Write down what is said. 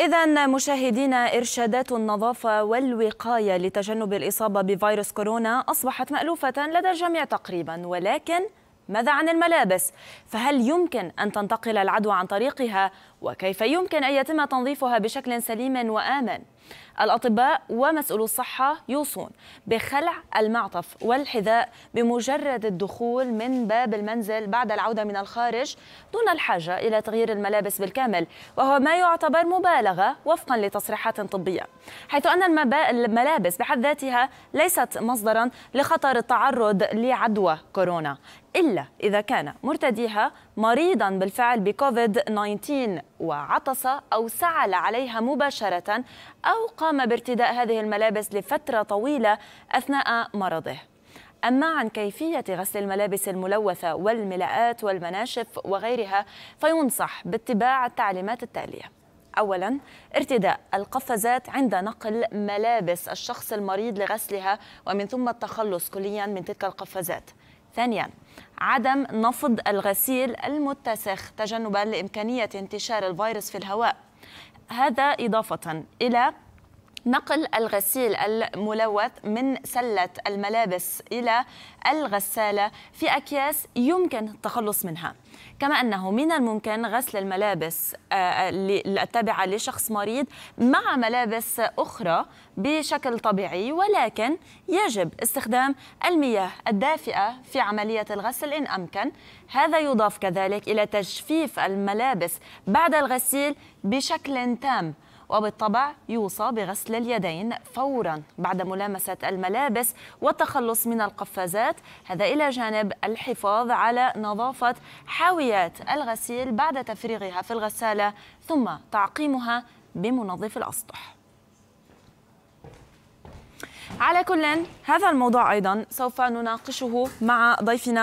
إذا مشاهدينا إرشادات النظافة والوقاية لتجنب الإصابة بفيروس كورونا أصبحت مألوفة لدى الجميع تقريبا ولكن ماذا عن الملابس؟ فهل يمكن أن تنتقل العدوى عن طريقها وكيف يمكن أن يتم تنظيفها بشكل سليم وآمن الأطباء ومسؤولو الصحة يوصون بخلع المعطف والحذاء بمجرد الدخول من باب المنزل بعد العودة من الخارج دون الحاجة إلى تغيير الملابس بالكامل وهو ما يعتبر مبالغة وفقا لتصريحات طبية حيث أن الملابس بحد ذاتها ليست مصدرا لخطر التعرض لعدوى كورونا إلا إذا كان مرتديها مريضا بالفعل بكوفيد 19 وعطس أو سعل عليها مباشرة أو قام بارتداء هذه الملابس لفترة طويلة أثناء مرضه أما عن كيفية غسل الملابس الملوثة والملاءات والمناشف وغيرها فينصح باتباع التعليمات التالية أولا ارتداء القفازات عند نقل ملابس الشخص المريض لغسلها ومن ثم التخلص كليا من تلك القفازات ثانيا عدم نفض الغسيل المتسخ تجنبا لإمكانية انتشار الفيروس في الهواء هذا إضافة إلى نقل الغسيل الملوث من سلة الملابس إلى الغسالة في أكياس يمكن التخلص منها كما أنه من الممكن غسل الملابس آه، آه، التابعة لشخص مريض مع ملابس أخرى بشكل طبيعي ولكن يجب استخدام المياه الدافئة في عملية الغسل إن أمكن هذا يضاف كذلك إلى تجفيف الملابس بعد الغسيل بشكل تام وبالطبع يوصى بغسل اليدين فورا بعد ملامسة الملابس والتخلص من القفازات هذا إلى جانب الحفاظ على نظافة حاويات الغسيل بعد تفريغها في الغسالة ثم تعقيمها بمنظف الأسطح على كل هذا الموضوع أيضا سوف نناقشه مع ضيفنا